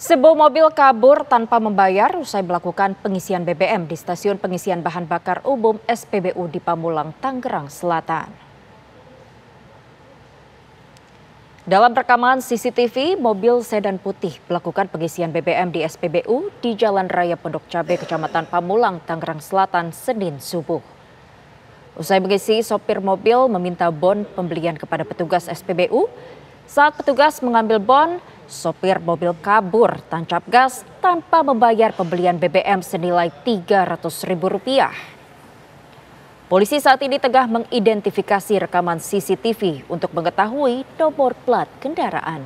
Sebuah mobil kabur tanpa membayar usai melakukan pengisian BBM di stasiun pengisian bahan bakar umum SPBU di Pamulang, Tangerang Selatan. Dalam rekaman CCTV, mobil sedan putih melakukan pengisian BBM di SPBU di Jalan Raya Pondok Cabe, Kecamatan Pamulang, Tangerang Selatan, Senin subuh. Usai mengisi, sopir mobil meminta bon pembelian kepada petugas SPBU. Saat petugas mengambil bon, Sopir mobil kabur tancap gas tanpa membayar pembelian BBM senilai Rp300.000. Polisi saat ini tengah mengidentifikasi rekaman CCTV untuk mengetahui nomor plat kendaraan.